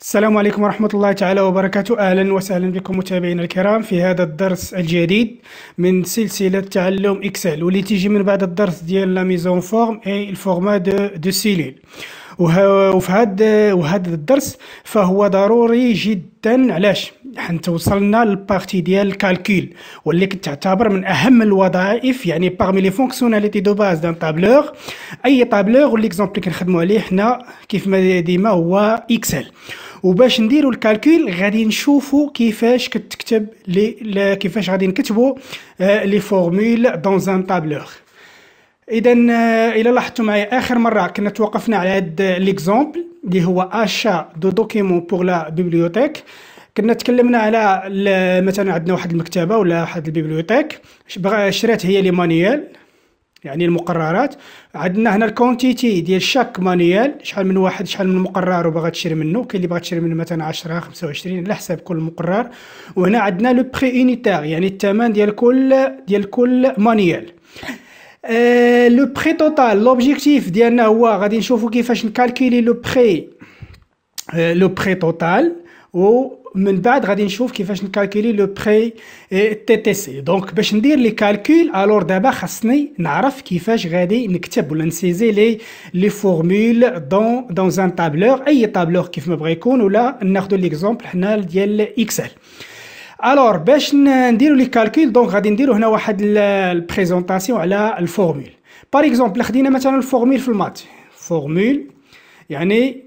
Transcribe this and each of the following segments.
السلام عليكم ورحمة الله تعالى وبركاته أهلا وسهلا بكم متابعينا الكرام في هذا الدرس الجديد من سلسلة تعلم إكسل واللي تيجي من بعد الدرس ديال لا ميزون فورم اي الفورما دو دو سيلول وفي هذا وهذا الدرس فهو ضروري جدا علاش حنت وصلنا للبارتي ديال الكالكول واللي كتعتبر من اهم الوظائف يعني باغمي لي فونكسيوناليتي دو باز دان طابلوغ اي طابلور اللي كنخدموا عليه حنا كيف ما ديما هو اكسل وباش نديروا الكالكول غادي نشوفوا كيفاش كتكتب لي كيفاش غادي نكتبوا لي فورمول دون ان طابلوغ اذا آه، الى لاحظتوا معي اخر مره كنا توقفنا على هذا ليكزومبل آه، اللي هو اشا دو دوكيمون بوغ لا بيبليوتيك كنا تكلمنا على مثلا عندنا واحد المكتبه ولا واحد البيبليوتيك شرات هي لي مانيال يعني المقررات عندنا هنا الكونتيتي ديال شاك مانيال شحال من واحد شحال من مقرر وباغا تشري منه كاين اللي باغا تشري منه مثلا 10 25 على حساب كل مقرر وهنا عندنا لو بري يعني الثمن ديال كل ديال كل مانيال Euh, le prêt total, l'objectif, c'est de calculer le prêt, euh, le prêt total, et de calculer le prêt euh, TTC. Donc, si on dire les calculs, alors, on va voir qu'on a fait, ce qu'on a fait, ce qu'on a fait, ce fait, nous avons الور باش نديرو لي كالكول دونك غادي نديرو هنا واحد البريزونطاسيون على الفورمول باغ اكزومبل خدينا مثلا الفورمول في المات فورمول يعني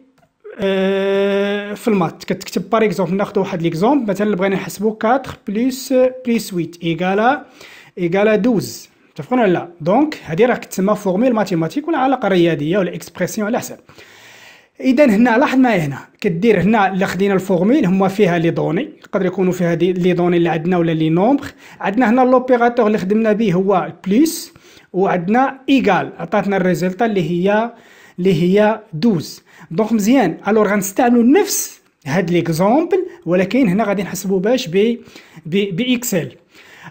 آه، في المات كتكتب باغ اكزومبل ناخذ واحد ليكزومبل مثلا بغينا نحسبو 4 بلس بلس 8 ايكالا ايكالا 12 متفقين ولا لا دونك هذه راه كتسمى فورمول ماتيماتيك ولا علاقه رياضيه ولا اكسبرسيون على حساب اذا هنا لاحظ معايا هنا كدير هنا الا خدينا الفورميل هما فيها لي دوني يقدر يكونوا فيها دي لي دوني اللي عندنا ولا لي نومبر عندنا هنا لوبيراتور اللي خدمنا به هو بليس وعندنا ايغال عطاتنا الريزلت اللي هي اللي هي 12 دونك مزيان الوغ غنستعملو نفس هاد ليكزومبل ولكن هنا غادي نحسبو باش ب باكسل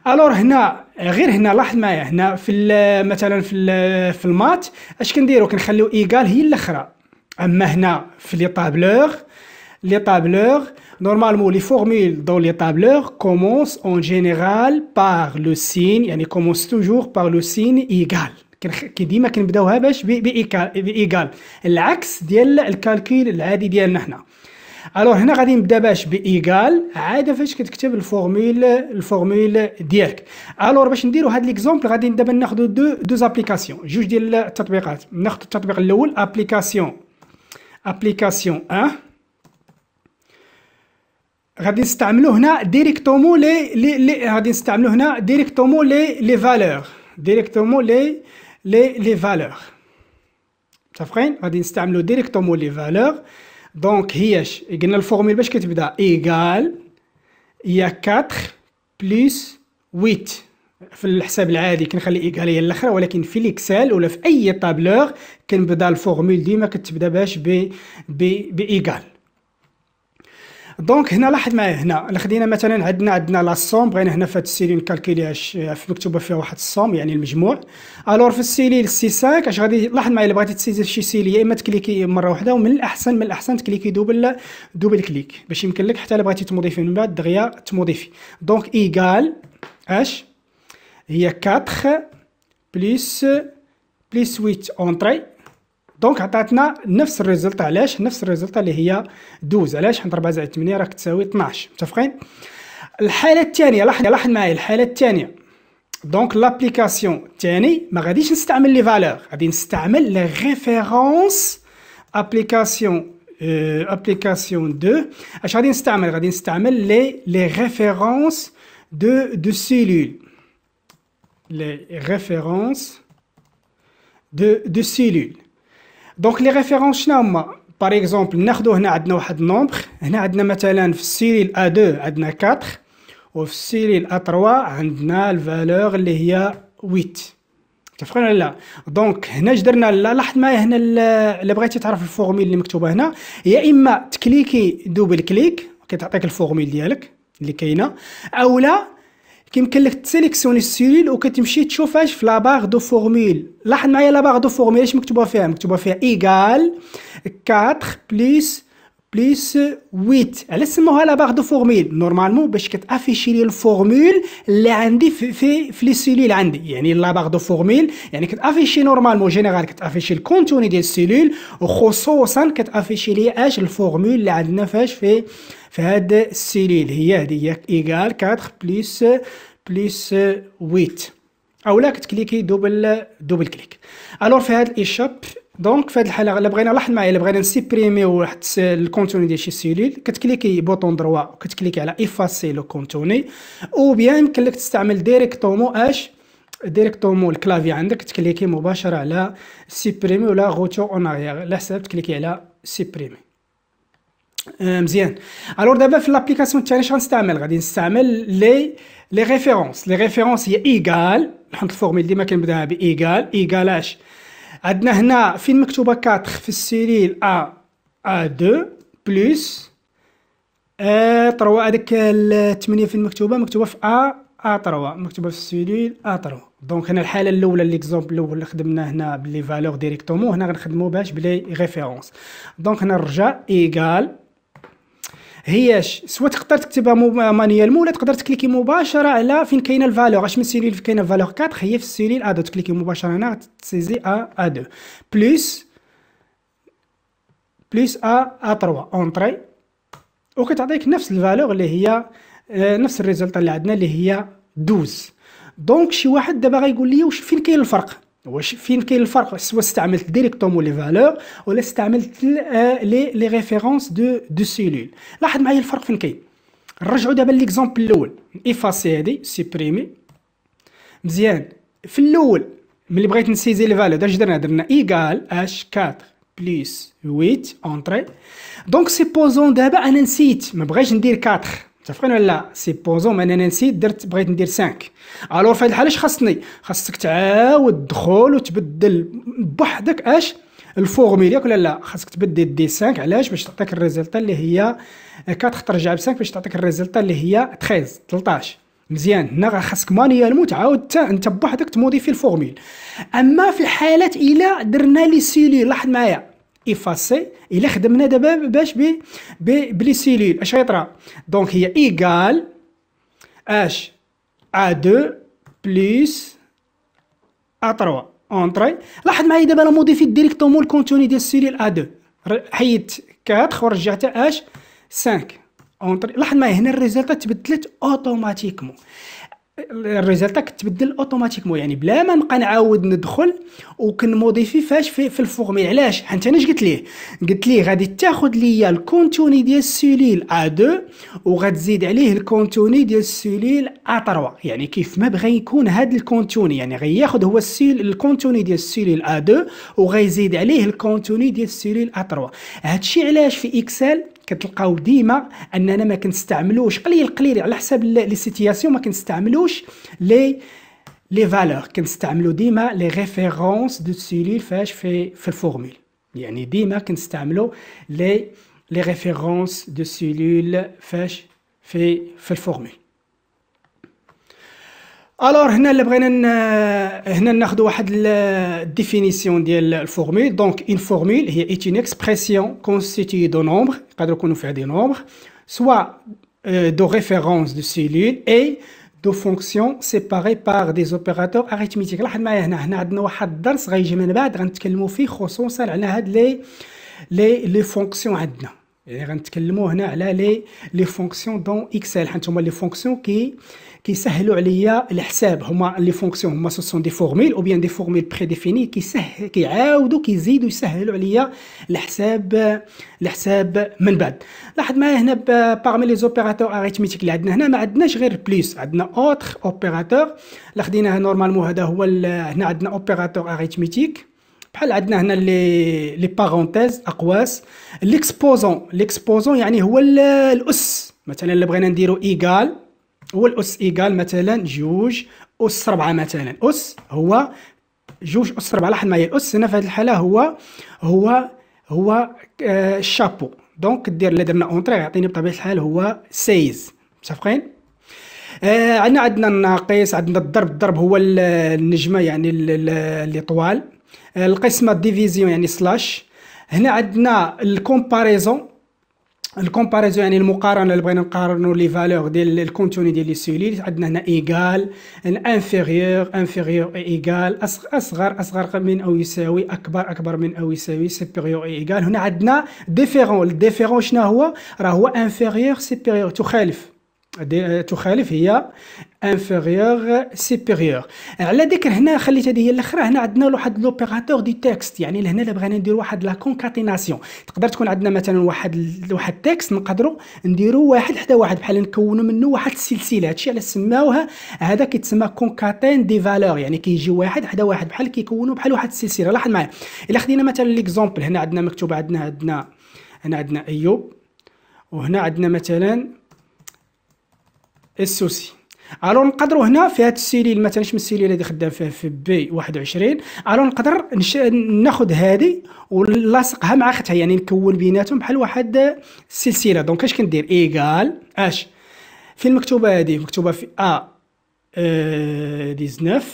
الور هنا غير هنا لاحظ معايا هنا في مثلا في في المات اش كنديرو كنخليو ايكال هي الاخرى اما هنا في لي طابلور لي طابلور نورمالمون لي فورميل دون لي طابلوغ كومونس اون جينيرال بار لو سين يعني كومونس توجور بار لو سين égal. كي ديما كنبداوها باش بايكال العكس ديال الكالكيل العادي ديالنا حنا الوغ هنا غادي نبدا باش بايكال عاده فاش كتكتب الفورمول الفورمول ديالك الوغ باش نديرو هاد ليكزومبل غادي دابا ناخدو دو دو زابليكاسيون جوج ديال التطبيقات ناخدو التطبيق الاول ابليكاسيون Application 1. Radiance-temps, nous directement les valeurs. Directement les valeurs. ça avez compris? Radiance-temps, directement les valeurs. Donc, il y a une formule qui est égale à 4 plus 8. في الحساب العادي كنخلي ايكاليه الاخر ولكن في ليكسل ولا في اي طابلور كنبدا الفورمول ديما كتبدا باش ب ب بايكال دونك هنا لاحظ معايا هنا خدينا مثلا عندنا عندنا لا سوم بغينا يعني هنا في هاد السيلي نكالكيليها في مكتوبه فيها واحد السوم يعني المجموع الور في السيلي سي 5 اش غادي لاحظ معايا الا بغيتي تسيزي شي سيلي يا اما تكليكي مره واحده ومن الاحسن من الاحسن تكليكي دوبل دوبل كليك باش يمكن لك حتى الا بغيتي تموديفي من بعد دغيا تموديفي دونك ايكال اش هي 4 بليس بليس 8 اونتري دونك عطاتنا نفس الريزلت علاش نفس الريزلت اللي هي 12 علاش حنت 4 زائد 8 راك تساوي 12 متفقين الحاله الثانيه لاحظ لاحظ معايا الحاله الثانيه دونك لابليكاسيون الثاني ما غاديش نستعمل لي فالور غادي نستعمل لي ريفيرونس ابليكاسيون ابليكاسيون 2 اش غادي نستعمل غادي نستعمل لي لي ريفيرونس دو دو سيلول les références de, de cellules. Donc les références شنو هما par exemple nous avons un nombre. Nous avons عندنا مثلا في السيريل A2 عندنا 4 وفي السيريل A3 عندنا الفالور اللي هي 8 اتفقنا ولا لا دونك هنا اش درنا لا لاحظ معايا هنا الا بغيتي تعرف الفورميل اللي مكتوبه هنا يا اما تكليكي دوبل كليك كتعطيك الفورميل ديالك اللي كاينه اولا كيمكن لك تسيليكسيوني السيلول وكتمشي تشوف اش في لاباغ دو فورميل لاحظ معايا لاباغ دو فورميل اش مكتوبه فيها مكتوبه فيها ايغال 4 بليس بليس 8 علاش سموها لاباغ دو فورميل نورمالمون باش كتافيشي لي الفورميل اللي عندي في في, في لي سيلول عندي يعني لاباغ دو فورميل يعني كتافيشي نورمالمون جينيرال كتافيشي الكونتوني ديال السيلول وخصوصا كتافيشي لي اش الفورميل اللي عندنا فاش في فهاد السيليل هي هذه ايكال 4 بليس بليس 8 اولا كتكليكي دوبل دوبل كليك الوغ في هاد الايشاب دونك في هاد الحاله الا بغينا لاحظ معايا الا بغينا نسيبريمي واحد الكونتوني ديال شي سيليل كتكليكي بوطون دروا كتكليكي على ايفاسي لو كونتوني او بيان يمكن لك تستعمل ديريكتومون اش ديريكتومون الكلافي عندك تكليكي مباشره على سيبريمي ولا غوتو اون اريير على حساب تكليكي على سيبريمي مزيان الور دابا في لابليكاسيون الثانيه اش غنستعمل غادي نستعمل لي لي ريفيرونس لي ريفيرونس هي ايكال نحط الفورميل ديما كنبداها بايكال ايغال اش عندنا هنا فين مكتوبه 4 في السيريل ا ا 2 بلس ا 3 هذيك 8 فين مكتوبه مكتوبه في ا ا 3 مكتوبه في السيريل ا 3 دونك هنا الحاله الاولى ليكزومبل الاول اللي خدمنا هنا بلي فالور ديريكتومون هنا غنخدمو باش بلي ريفيرونس دونك هنا نرجع ايكال هي سوا تقدر تكتبها مو ولا تقدر تكليكي مباشره على فين كاينه الفالور اش من سيريل كاينه فالور 4 هي في السيريل دو تكليكي مباشره هنا تسيزي ا ا 2 بلس بلس ا ا 3 اونتري وكتعطيك نفس الفالور اللي هي آه، نفس الريزلت اللي عندنا اللي هي 12 دونك شي واحد دابا غيقول لي واش فين كاين الفرق واش فين كاين الفرق سوا استعملت ديريكتوم لي فالور ولا استعملت لي لي ريفيرونس دو دو سيلول لاحظ معايا الفرق فين كاين نرجعوا دابا ليكزامبل الاول ايفاسي هادي سيبريمي مزيان في الاول ملي بغيت نسيزي لي فالور اش درنا درنا ايكال اش 4 بليس 8 اونتري دونك سيبوزون دابا انا نسيت ما بغيتش ندير 4 متفقين ولا لا سيبوزون انا نسيت درت بغيت ندير 5 الو في هذه الحاله اش خاصني خاصك تعاود تدخل وتبدل بوحدك اش الفورميل ياك ولا لا خاصك تبدل دي 5 علاش باش تعطيك الريزلت اللي هي 4 ترجع ب 5 باش تعطيك الريزلت اللي هي 13 13 مزيان هنا خاصك مو تعاود حتى انت بوحدك تموديفي الفورميل اما في الحالات الا درنا لي سيلي لاحظ معايا ايفاسي الا خدمنا دابا باش بي بي بلي سيلول اش غيطرا دونك هي ايغال اش ا 2 بلس ا 3 اونتري لاحظ معايا دابا انا موديفي ديريكتومون الكونتوني ديال السيلول ا 2 حيدت 4 ورجعتها اش 5 اونتري لاحظ معايا هنا الريزلت تبدلت اوتوماتيكمون الريزلت كتبدل اوتوماتيكمون يعني بلا ما نبقى نعاود ندخل وكنموديفي فاش في, في الفورميل يعني علاش حيت انا اش قلت ليه قلت ليه غادي تاخذ ليا الكونتوني ديال السيليل ا 2 وغتزيد عليه الكونتوني ديال السيليل ا 3 يعني كيف ما بغى يكون هاد الكونتوني يعني غياخذ هو السيل الكونتوني ديال السيليل ا 2 وغيزيد عليه الكونتوني ديال السيليل ا 3 هادشي علاش في اكسل كتلقاو ديما اننا ما كنستعملوش قليل قليل على حساب لي سيتياسيون ما كنستعملوش لي لي فالور كنستعملو ديما لي ريفيرونس دو سيلول فاش في في الفورمول يعني ديما كنستعملو لي لي ريفيرونس دو سيلول فاش في في الفورمول alors, nous allons prendre définition de la formule. donc, une formule est une expression constituée de nombres, faire des nombres, soit euh, de références de cellules et de fonctions séparées par des opérateurs arithmétiques. nous allons nous كيسهلوا عليا الحساب هما لي فونكسيون هما سو دي فورميل او بيان دي فورميل بري ديفيني كيسهل كيعاودوا كيزيدوا يسهلوا عليا الحساب الحساب من بعد لاحظ معايا هنا بارمي لي زوبيراتور اريتميتيك اللي عندنا هنا ما عندناش غير بليس عندنا اوتر اوبيراتور اللي خديناه نورمالمون هذا هو هنا عندنا اوبيراتور اريتميتيك بحال عندنا هنا لي لي بارونتيز اقواس ليكسبوزون ليكسبوزون يعني هو الاس مثلا اللي بغينا نديرو ايغال هو الاس ايكال مثلا جوج اس 4 مثلا اس هو جوج اس 4 لاحظ معايا الاس هنا في هذه الحاله هو هو هو الشابو آه، دونك دير الا درنا اونتري يعطيني بطبيعه الحال هو 16 متفقين آه عندنا عندنا الناقص عندنا الضرب الضرب هو النجمه يعني اللي طوال آه، القسمه ديفيزيون يعني سلاش هنا عندنا الكومباريزون الكومباريزون يعني المقارنه اللي بغينا نقارنوا لي فالور ديال الكونتوني ديال لي سيليل عندنا هنا ايكال انفيريور انفيريور ايكال اصغر اصغر من او يساوي اكبر اكبر من او يساوي سوبيريور ايكال هنا عندنا ديفيرون ديفيرون شنو هو راه هو انفيريور سوبيريور تخالف تخالف هي انفيريور سيبيريور على ذكر هنا خليت هذه هي الاخرى هنا عندنا واحد لوبيراتور دي تكست يعني لهنا اللي بغينا ندير واحد لا كونكاتيناسيون تقدر تكون عندنا مثلا واحد واحد تكست نقدروا نديروا واحد حدا واحد بحال نكونوا منه واحد السلسله هادشي علاش سماوها هذا كيتسمى كونكاتين دي فالور يعني كيجي واحد حدا واحد بحال كيكونوا بحال واحد السلسله لاحظ معايا الا خدينا مثلا ليكزومبل هنا عندنا مكتوب عندنا عندنا هنا عندنا ايوب وهنا عندنا مثلا السوسي الو نقدروا هنا في هذا السيليل مثلا شمن من السيليل اللي خدام فيه في بي 21 الو نقدر نش... ناخذ هذه ونلاصقها مع اختها يعني نكون بيناتهم بحال واحد السلسله دونك اش كندير ايغال اش فين مكتوبه هذه مكتوبه في ا آه 19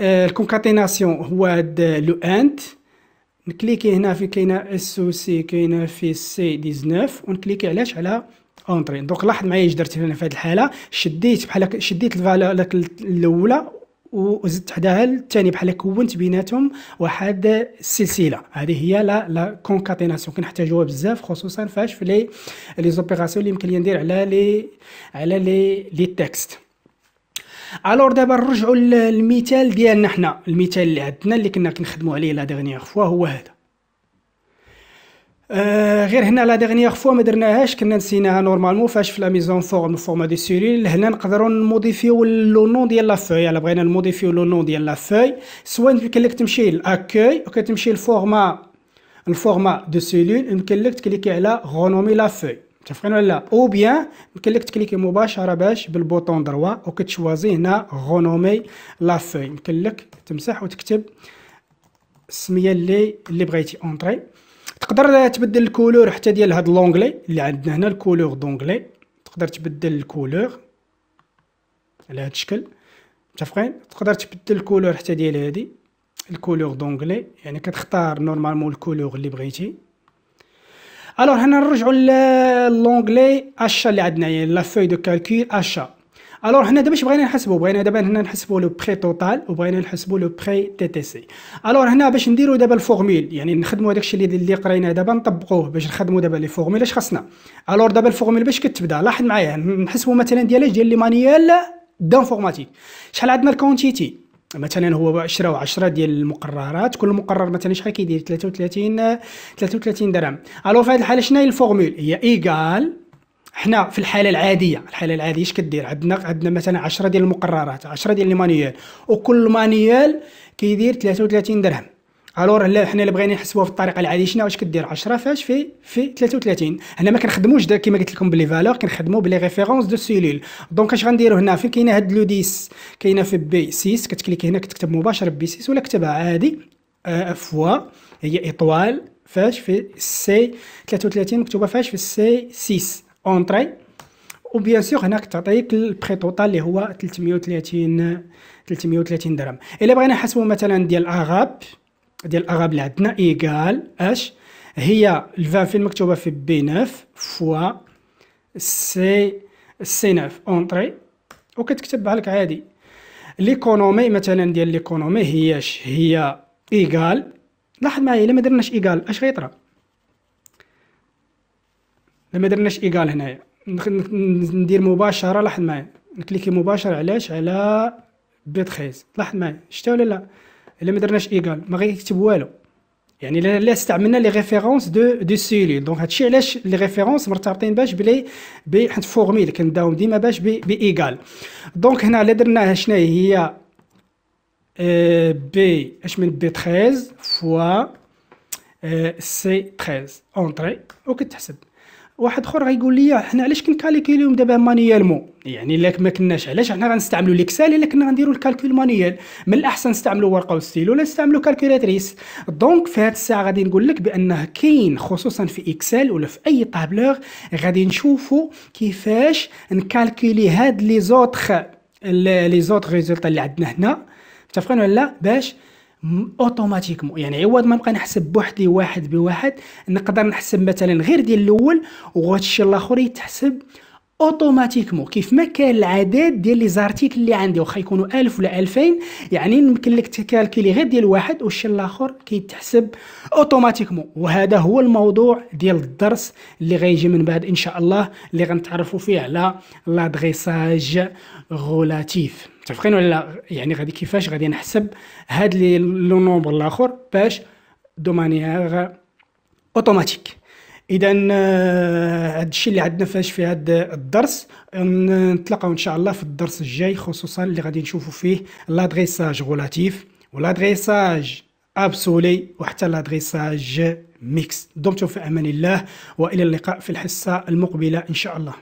آه الكونكاتيناسيون هو هاد لو انت نكليكي هنا في كاينه اس سي كاينه في سي 19 ونكليكي علاش على اونطري دونك لاحظ معايا اش درت هنا في هذه الحاله شديت بحال شديت الفالور الاولى وزدت حداها الثاني بحال كونت بيناتهم واحد السلسله هذه هي لا لا كونكاتيناسيون كنحتاجوها بزاف خصوصا فاش في لي لي زوبيراسيون اللي يمكن لي ندير على لي على لي لي تكست الور دابا نرجعوا للمثال ديالنا حنا المثال اللي عندنا اللي كنا كنخدموا عليه لا ديغنيير فوا هو هذا Euh, غير هنا لا ديغنيغ فوا ما درناهاش كنا نسيناها نورمالمون فاش في لا ميزون فورم فورما دي سيريل هنا نقدروا نموديفيو لو نون ديال لا فوي الا بغينا نموديفيو لو نون ديال لا فوي سواء يمكن لك تمشي لاكوي وكتمشي كتمشي الفورما الفورما دو سيلول يمكن لك تكليكي على غونومي لا فوي متفقين ولا لا او بيان يمكن لك تكليكي مباشره باش بالبوطون دروا وكتشوازي هنا غونومي لا فوي يمكن لك تمسح وتكتب السميه اللي اللي بغيتي اونطري تقدر تبدل الكولور حتى ديال هاد لونغلي اللي عندنا هنا الكولور دونغلي تقدر تبدل الكولور على هاد الشكل متفقين تقدر تبدل الكولور حتى ديال هادي الكولور دونغلي يعني كتختار نورمالمون الكولور اللي بغيتي الوغ هنا نرجعوا للونغلي اشا اللي عندنا يعني لا فوي دو كالكول اشا الوغ حنا دابا اش بغينا نحسبوا بغينا دابا هنا نحسبوا لو بري توتال وبغينا نحسبوا لو بري تي تي سي الوغ هنا باش نديروا دابا الفورميل يعني نخدموا داكشي اللي اللي قريناه دابا نطبقوه باش نخدموا دابا لي فورميل اش خاصنا الوغ دابا الفورميل باش كتبدا لاحظ معايا نحسبوا مثلا ديال ديال لي مانيال دانفورماتيك شحال عندنا الكونتيتي مثلا هو شراو 10 ديال المقررات كل مقرر مثلا شحال كيدير 33 33 درهم الو في هذه الحاله شنو هي الفورمول هي ايكال حنا في الحاله العاديه الحاله العاديه اش كدير عندنا عندنا مثلا 10 ديال المقررات 10 ديال المانيوال وكل مانيوال كيدير 33 درهم الوغ لا حنا اللي بغينا نحسبوها في الطريقه العاديه شنو واش كدير 10 فاش في في 33 هنا ما كنخدموش كما قلت لكم بلي فالور كنخدموا بلي ريفيرونس دو سيلول دونك اش غنديروا هنا فين كاينه هاد لو 10 كاينه في بي 6 كتكليكي هنا كتكتب مباشره بي 6 ولا كتبها عادي فوا هي اطوال فاش في سي 33 مكتوبه فاش في سي 6 اونطري وبيان سيغ هناك تعطيك البخي توتال اللي هو 330 330 درهم الا بغينا نحسبوا مثلا ديال الاغاب ديال الاغاب اللي عندنا ايكال اش هي في مكتوبه في بي 9 فوا سي سي 9 اونطري وكتكتب بحالك عادي ليكونومي مثلا ديال ليكونومي هي اش هي ايكال لاحظ معايا الا ما درناش ايكال اش غيطرا ما درناش ايكال هنايا ندير مباشره لاحظ معايا نكليكي مباشر علاش على بيت خيز لاحظ معايا شتا ولا لا الا ما درناش ايكال ما غيكتب والو يعني لا استعملنا لي ريفيرونس دو دو سيلي دونك هادشي علاش لي ريفيرونس مرتبطين باش بلي بي حيت فورمي اللي كنداوم ديما باش بي, بي ايكال دونك هنا الا درناها شنو هي اه بي اش من بي 13 فوا سي 13 اونتري وكتحسب واحد اخر غيقول لي حنا علاش كنكالكيليوم دابا مانيالمو يعني لك ما كناش علاش حنا غنستعملوا ليكسال الا كنا غنديروا الكالكول مانيال من الاحسن نستعملوا ورقه وستيلو ولا نستعملوا كالكولاتريس دونك في هذه الساعه غادي نقول لك بانه كاين خصوصا في اكسل ولا في اي طابلوغ غادي نشوفوا كيفاش نكالكولي هاد لي زوتر لي زوتر ريزولتا اللي عندنا هنا متفقين ولا لا باش اوتوماتيكمون يعني عوض ما نبقى نحسب بوحدي واحد بواحد نقدر نحسب مثلا غير ديال الاول وهادشي الاخر يتحسب اوتوماتيكمون كيف ما كان العدد ديال لي زارتيكل اللي عندي واخا يكونوا 1000 ولا 2000 يعني يمكن لك تكالكيلي غير ديال واحد والشي الاخر كيتحسب اوتوماتيكمون وهذا هو الموضوع ديال الدرس اللي غيجي من بعد ان شاء الله اللي غنتعرفوا فيه على لادغيساج غولاتيف متفقين ولا لا يعني غادي كيفاش غادي نحسب هاد لي نومبر الاخر باش دو مانيير اوتوماتيك اذا آه، هذا الشيء اللي عندنا فاش في هذا الدرس نتلاقاو ان شاء الله في الدرس الجاي خصوصا اللي غادي نشوفوا فيه لادريساج غولاتيف ولادريساج ابسولي وحتى لادريساج ميكس دمتم في امان الله والى اللقاء في الحصه المقبله ان شاء الله